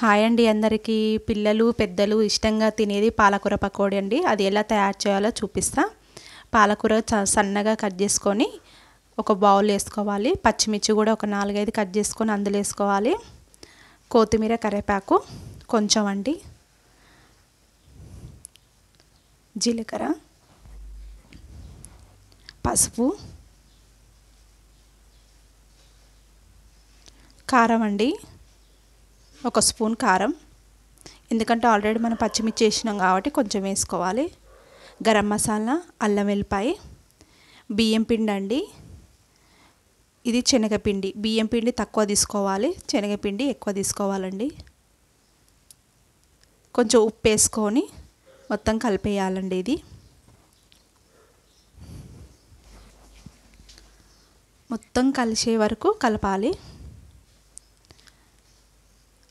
hi అండి అందరికీ పిల్లలు పెద్దలు ఇష్టంగా తినేది పాలకూర పకోడీ అండి అది ఎలా తయారు చేయాలో చూపిస్తా పాలకూర సన్నగా కట్ చేసుకొని ఒక బౌల్ వేసుకోవాలి పచ్చిమిర్చి కూడా ఒక నాలుగైదు కట్ చేసుకొని అందులో వేసుకోవాలి కొత్తిమీర కరివేపాకు కొంచెం అండి జీలకర్ర పసుపు కారం అండి ఒక స్పూన్ కారం ఎందుకంటే ఆల్రెడీ మనం పచ్చిమిర్చి వేసినాం కాబట్టి కొంచెం వేసుకోవాలి గరం మసాలా అల్లం వెల్లిపాయి బియ్యం పిండి అండి ఇది శనగపిండి బియ్యం పిండి తక్కువ తీసుకోవాలి శనగపిండి ఎక్కువ తీసుకోవాలండి కొంచెం ఉప్పు వేసుకొని మొత్తం కలిపేయాలండి ఇది మొత్తం కలిసే వరకు కలపాలి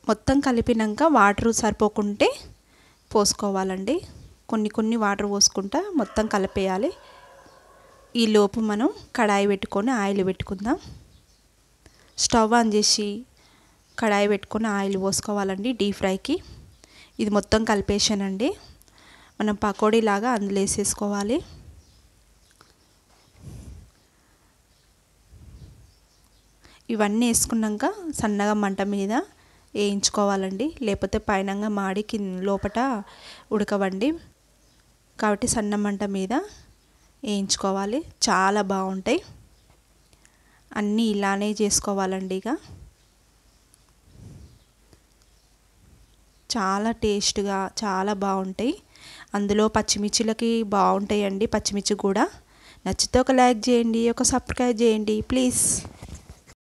మొత్తం కలిపినాక వాటర్ సరిపోకుంటే పోసుకోవాలండి కొన్ని కొన్ని వాటర్ పోసుకుంటా మొత్తం కలిపేయాలి ఈ లోపు మనం కడాయి పెట్టుకొని ఆయిల్ పెట్టుకుందాం స్టవ్ ఆన్ చేసి కడాయి పెట్టుకొని ఆయిల్ పోసుకోవాలండి డీప్ ఫ్రైకి ఇది మొత్తం కలిపేసానండి మనం పకోడీలాగా అందులో వేసేసుకోవాలి ఇవన్నీ వేసుకున్నాక సన్నగా మంట మీద వేయించుకోవాలండి లేకపోతే పైనంగా మాడి కింద లోపట ఉడకవండి కాబట్టి సన్న మంట మీద వేయించుకోవాలి చాలా బాగుంటాయి అన్నీ ఇలానే చేసుకోవాలండి ఇక చాలా టేస్ట్గా చాలా బాగుంటాయి అందులో పచ్చిమిర్చిలకి బాగుంటాయండి పచ్చిమిర్చి కూడా నచ్చితే ఒక లైక్ చేయండి ఒక సబ్స్క్రైబ్ చేయండి ప్లీజ్